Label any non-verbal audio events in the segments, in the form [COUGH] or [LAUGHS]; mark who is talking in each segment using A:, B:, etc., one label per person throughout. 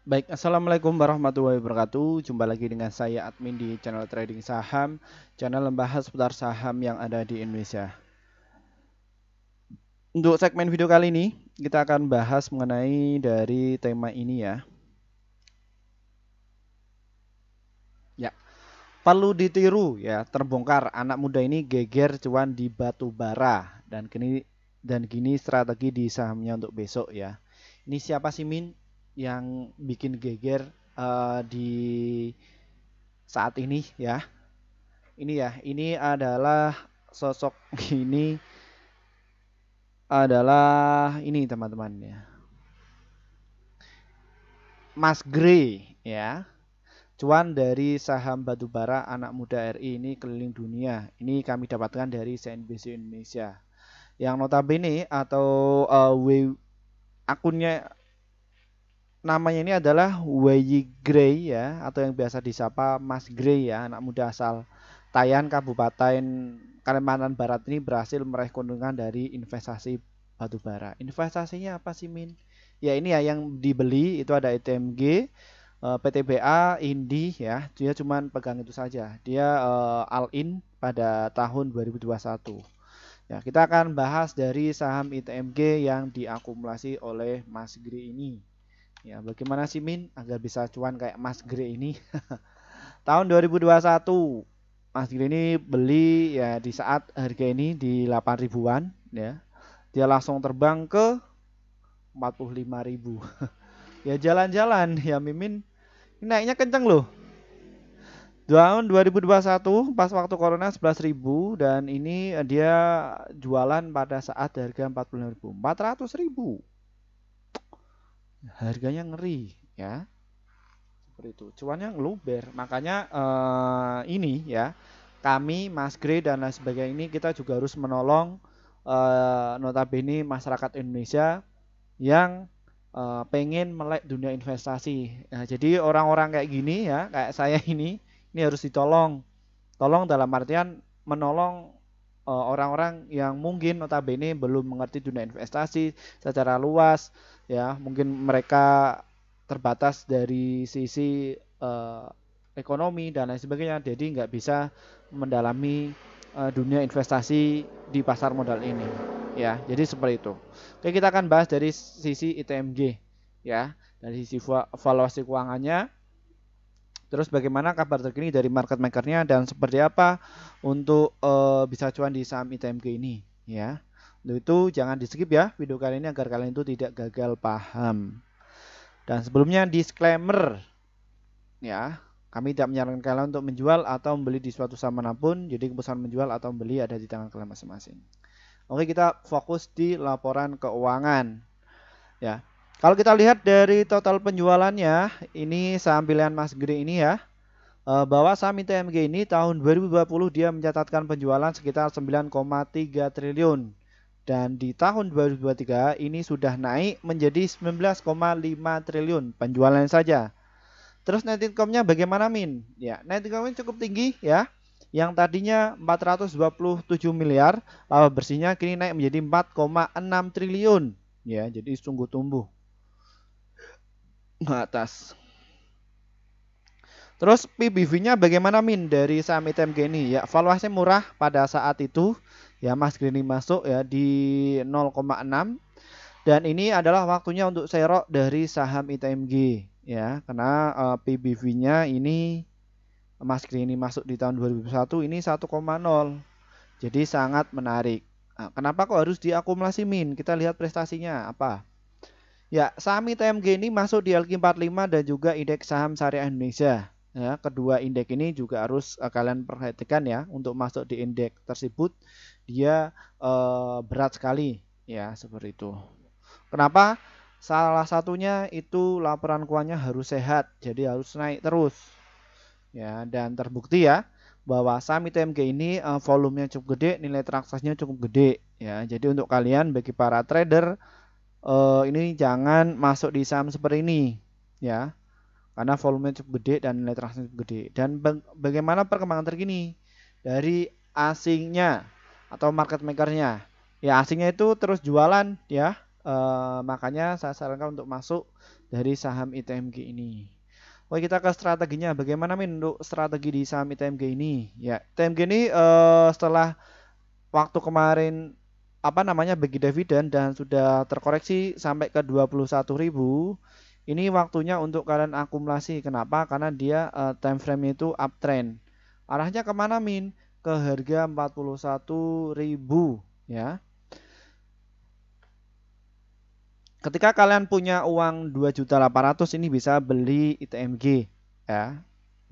A: Baik, Assalamualaikum warahmatullahi wabarakatuh. Jumpa lagi dengan saya admin di channel Trading Saham, channel membahas seputar saham yang ada di Indonesia. Untuk segmen video kali ini, kita akan bahas mengenai dari tema ini ya. Ya, perlu ditiru ya, terbongkar anak muda ini geger cuan di batu bara dan kini dan kini strategi di sahamnya untuk besok ya. Ini siapa sih Min? yang bikin geger uh, di saat ini ya. Ini ya, ini adalah sosok [LAUGHS] ini adalah ini teman-teman ya. Mas Grey ya. Cuan dari saham batubara anak muda RI ini keliling dunia. Ini kami dapatkan dari CNBC Indonesia. Yang notabene atau uh, akunnya namanya ini adalah Wei Gray ya atau yang biasa disapa Mas Gray ya anak muda asal Tayan Kabupaten Kalimantan Barat ini berhasil meraih keuntungan dari investasi batu bara. Investasinya apa sih Min? Ya ini ya yang dibeli itu ada ITMG, e eh, PTBA, Indi ya. Dia cuma pegang itu saja. Dia uh, all in pada tahun 2021. Ya, kita akan bahas dari saham ITMG e yang diakumulasi oleh Mas Gray ini. Ya, bagaimana sih Min agar bisa cuan kayak Mas Gre ini? [LAUGHS] Tahun 2021 Mas Gre ini beli ya di saat harga ini di 8 ribuan ya. Dia langsung terbang ke 45 ribu. [LAUGHS] ya jalan-jalan ya Mimin. Ini naiknya kenceng loh. Tahun 2021 pas waktu corona 11.000 dan ini dia jualan pada saat harga 45.000. 400.000 harganya ngeri ya seperti itu cuannya luber, makanya eh, ini ya kami Mas Gre dan lain sebagainya ini kita juga harus menolong eh, notabene masyarakat Indonesia yang eh, pengen melek dunia investasi nah, jadi orang-orang kayak gini ya kayak saya ini ini harus ditolong tolong dalam artian menolong eh, orang-orang yang mungkin notabene belum mengerti dunia investasi secara luas ya mungkin mereka terbatas dari sisi uh, ekonomi dan lain sebagainya jadi nggak bisa mendalami uh, dunia investasi di pasar modal ini ya jadi seperti itu oke kita akan bahas dari sisi ITMG ya dari sisi valuasi keuangannya terus bagaimana kabar terkini dari market makernya dan seperti apa untuk uh, bisa cuan di saham ITMG ini ya untuk itu jangan di skip ya video kali ini agar kalian itu tidak gagal paham. Dan sebelumnya disclaimer ya, kami tidak menyarankan kalian untuk menjual atau membeli di suatu saham manapun. Jadi keputusan menjual atau membeli ada di tangan kalian masing-masing. Oke, kita fokus di laporan keuangan. Ya. Kalau kita lihat dari total penjualannya, ini saham pilihan Mas Gede ini ya eh, bahwa saham ITMG ini tahun 2020 dia mencatatkan penjualan sekitar 9,3 triliun dan di tahun 2023 ini sudah naik menjadi 19,5 triliun penjualan saja. Terus net income-nya bagaimana Min? Ya, net income-nya cukup tinggi ya. Yang tadinya 427 miliar, laba bersihnya kini naik menjadi 4,6 triliun. Ya, jadi sungguh tumbuh. Atas. Terus PBV-nya bagaimana Min dari saham ITMG ini? Ya, valuasi murah pada saat itu. Ya, Mas Grini masuk ya di 0,6 dan ini adalah waktunya untuk serok dari saham ITMG ya, karena uh, eh, PBV-nya ini Mas Grini masuk di tahun 2001 ini 1,0. Jadi sangat menarik. Nah, kenapa kok harus diakumulasi Min? Kita lihat prestasinya apa. Ya, saham ITMG ini masuk di LQ45 dan juga indeks saham syariah Indonesia. Ya, kedua indeks ini juga harus uh, kalian perhatikan ya untuk masuk di indeks tersebut dia uh, berat sekali ya seperti itu. Kenapa? Salah satunya itu laporan keuangannya harus sehat, jadi harus naik terus. Ya, dan terbukti ya bahwa saham ITMG ini uh, volumenya cukup gede, nilai transaksinya cukup gede ya. Jadi untuk kalian bagi para trader uh, ini jangan masuk di saham seperti ini ya karena volume cukup gede dan nilai transaksi cukup gede dan bagaimana perkembangan terkini dari asingnya atau market makernya ya asingnya itu terus jualan ya e, makanya saya sarankan untuk masuk dari saham ITMG ini Oke kita ke strateginya bagaimana min untuk strategi di saham ITMG ini ya ITMG ini e, setelah waktu kemarin apa namanya bagi dividen dan sudah terkoreksi sampai ke 21.000 ini waktunya untuk kalian akumulasi. Kenapa? Karena dia uh, time frame itu uptrend. Arahnya kemana min? Ke harga 41.000 ya. Ketika kalian punya uang 2.800 ini bisa beli ITMG ya.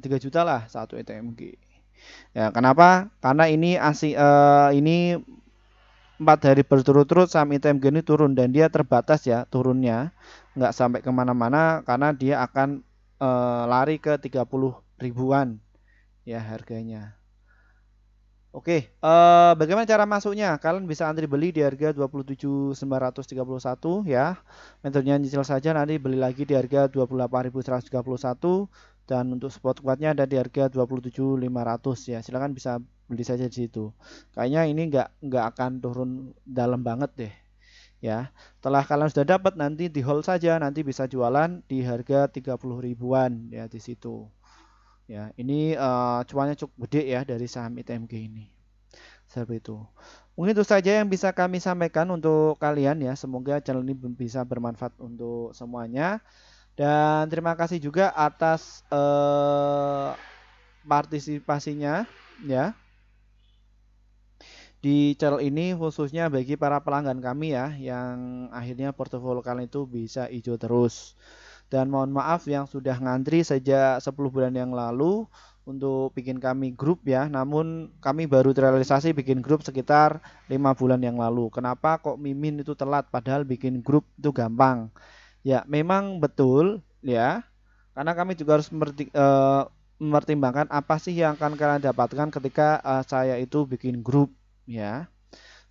A: 3 juta lah satu ITMG. Ya, kenapa? Karena ini asi uh, eh, ini empat hari berturut-turut saham ITMG ini turun dan dia terbatas ya turunnya nggak sampai kemana-mana karena dia akan e, lari ke 30 ribuan ya harganya. Oke, e, bagaimana cara masuknya? Kalian bisa antri beli di harga 27.931 ya. Metodenya nyicil saja nanti beli lagi di harga 28.131 dan untuk spot kuatnya ada di harga 27.500 ya. Silahkan bisa beli saja di situ. Kayaknya ini nggak nggak akan turun dalam banget deh ya. Setelah kalian sudah dapat nanti di hold saja nanti bisa jualan di harga 30 ribuan ya di situ. Ya, ini uh, cuannya cukup gede ya dari saham ITMG ini. Seperti itu. Mungkin itu saja yang bisa kami sampaikan untuk kalian ya. Semoga channel ini bisa bermanfaat untuk semuanya. Dan terima kasih juga atas uh, partisipasinya ya di channel ini khususnya bagi para pelanggan kami ya yang akhirnya portofolio kalian itu bisa hijau terus. Dan mohon maaf yang sudah ngantri sejak 10 bulan yang lalu untuk bikin kami grup ya namun kami baru terrealisasi bikin grup sekitar lima bulan yang lalu kenapa kok mimin itu telat padahal bikin grup itu gampang ya memang betul ya karena kami juga harus eh, mempertimbangkan apa sih yang akan kalian dapatkan ketika eh, saya itu bikin grup ya.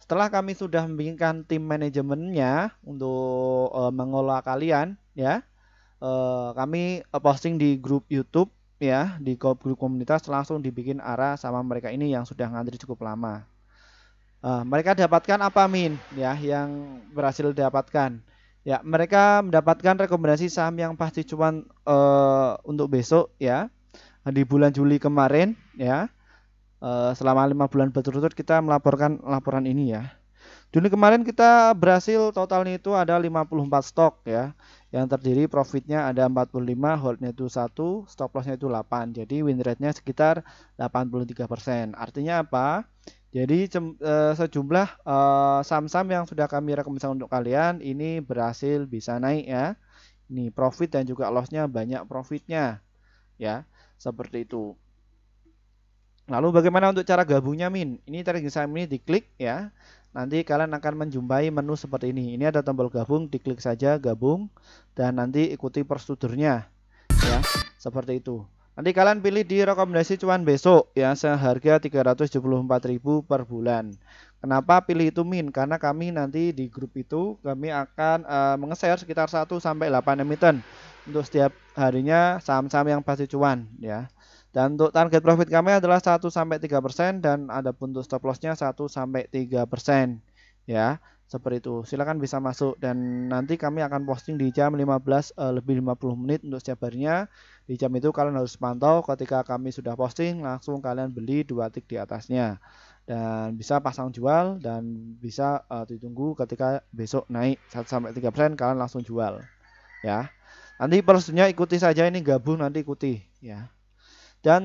A: Setelah kami sudah membingungkan tim manajemennya untuk e, mengelola kalian ya. E, kami eh, posting di grup YouTube ya, di grup komunitas langsung dibikin arah sama mereka ini yang sudah ngantri cukup lama. E, mereka dapatkan apa Min ya yang berhasil dapatkan? Ya, mereka mendapatkan rekomendasi saham yang pasti cuan e, untuk besok ya di bulan Juli kemarin ya Eh, selama lima bulan berturut-turut kita melaporkan laporan ini ya. Juni kemarin kita berhasil totalnya itu ada 54 stok ya yang terdiri profitnya ada 45, holdnya itu 1, stop lossnya itu 8 jadi win rate-nya sekitar 83% artinya apa? jadi eh, sejumlah eh, saham-saham yang sudah kami rekomendasikan untuk kalian ini berhasil bisa naik ya ini profit dan juga lossnya banyak profitnya ya seperti itu Lalu bagaimana untuk cara gabungnya Min? Ini tadi saham ini diklik ya. Nanti kalian akan menjumpai menu seperti ini. Ini ada tombol gabung, diklik saja gabung dan nanti ikuti prosedurnya ya. Seperti itu. Nanti kalian pilih di rekomendasi cuan besok ya seharga 374.000 per bulan. Kenapa pilih itu Min? Karena kami nanti di grup itu kami akan uh, eh, mengeser sekitar 1 sampai 8 emiten untuk setiap harinya saham-saham yang pasti cuan ya. Dan untuk target profit kami adalah 1 sampai 3% dan ada pun untuk stop lossnya 1 sampai 3%. Ya, seperti itu. Silakan bisa masuk dan nanti kami akan posting di jam 15 uh, eh, lebih 50 menit untuk setiap harinya. Di jam itu kalian harus pantau ketika kami sudah posting langsung kalian beli dua tik di atasnya dan bisa pasang jual dan bisa uh, ditunggu ketika besok naik 1 sampai 3% kalian langsung jual ya. Nanti prosesnya ikuti saja ini gabung nanti ikuti ya. Dan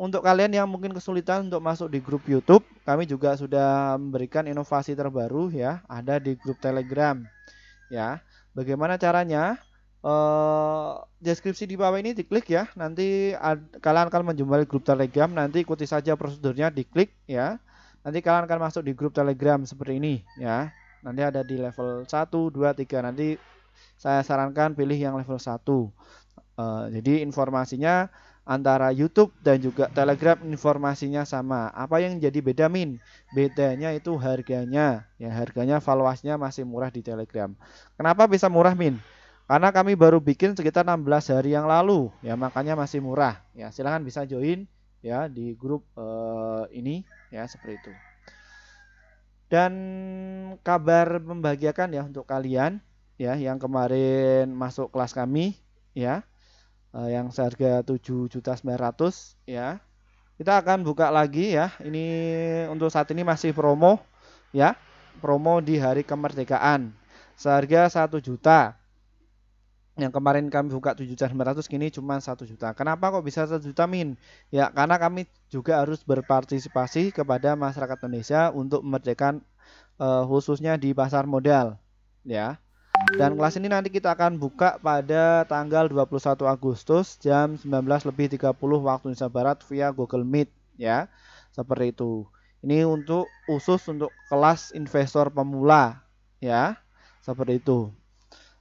A: untuk kalian yang mungkin kesulitan untuk masuk di grup YouTube, kami juga sudah memberikan inovasi terbaru ya, ada di grup Telegram. Ya, bagaimana caranya? Uh, deskripsi di bawah ini diklik ya. Nanti ad, kalian akan menjumpai grup Telegram. Nanti ikuti saja prosedurnya, diklik ya. Nanti kalian akan masuk di grup Telegram seperti ini ya. Nanti ada di level 1, 2, 3. Nanti saya sarankan pilih yang level 1. Uh, eh, jadi informasinya antara YouTube dan juga Telegram informasinya sama. Apa yang jadi beda min? Bedanya itu harganya. Ya, harganya valuasinya masih murah di Telegram. Kenapa bisa murah min? Karena kami baru bikin sekitar 16 hari yang lalu. Ya, makanya masih murah. Ya, silahkan bisa join ya di grup eh, ini ya seperti itu. Dan kabar membahagiakan ya untuk kalian ya yang kemarin masuk kelas kami ya Eh, yang seharga 7.900 juta ratus ya. Kita akan buka lagi ya. Ini untuk saat ini masih promo ya. Promo di hari kemerdekaan seharga 1 juta. Yang kemarin kami buka 7.900 juta ratus kini cuma 1 juta. Kenapa kok bisa 1 juta min? Ya, karena kami juga harus berpartisipasi kepada masyarakat Indonesia untuk memerdekakan eh, khususnya di pasar modal ya. Dan kelas ini nanti kita akan buka pada tanggal 21 Agustus jam 19 lebih 30 waktu Indonesia Barat via Google Meet ya. Seperti itu. Ini untuk khusus untuk kelas investor pemula ya. Seperti itu.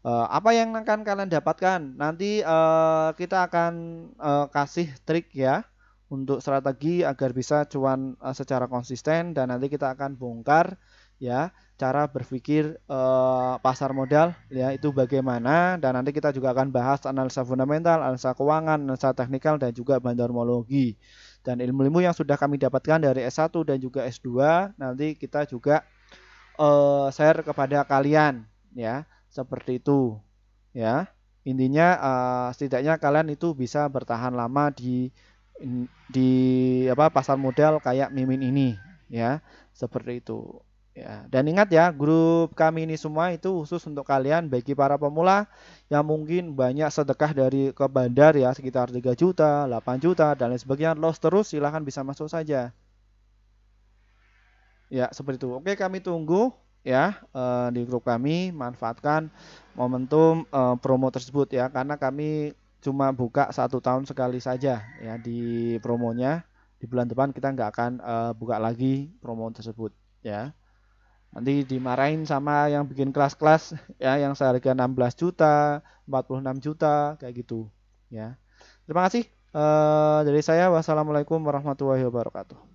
A: Uh, apa yang akan kalian dapatkan? Nanti uh, kita akan uh, kasih trik ya untuk strategi agar bisa cuan uh, secara konsisten dan nanti kita akan bongkar ya cara berpikir uh, pasar modal ya itu bagaimana dan nanti kita juga akan bahas analisa fundamental, analisa keuangan, analisa teknikal dan juga bandarmologi. Dan ilmu-ilmu yang sudah kami dapatkan dari S1 dan juga S2 nanti kita juga uh, share kepada kalian ya, seperti itu ya. Intinya uh, setidaknya kalian itu bisa bertahan lama di di apa pasar modal kayak Mimin ini ya, seperti itu. Ya, dan ingat ya, grup kami ini semua itu khusus untuk kalian bagi para pemula yang mungkin banyak sedekah dari ke bandar ya, sekitar 3 juta, 8 juta dan lain sebagainya loss terus silahkan bisa masuk saja. Ya, seperti itu. Oke, kami tunggu ya eh, di grup kami manfaatkan momentum eh, promo tersebut ya karena kami cuma buka satu tahun sekali saja ya di promonya. Di bulan depan kita nggak akan eh, buka lagi promo tersebut ya nanti dimarahin sama yang bikin kelas-kelas ya yang seharga 16 juta 46 juta kayak gitu ya terima kasih uh, dari saya wassalamualaikum warahmatullahi wabarakatuh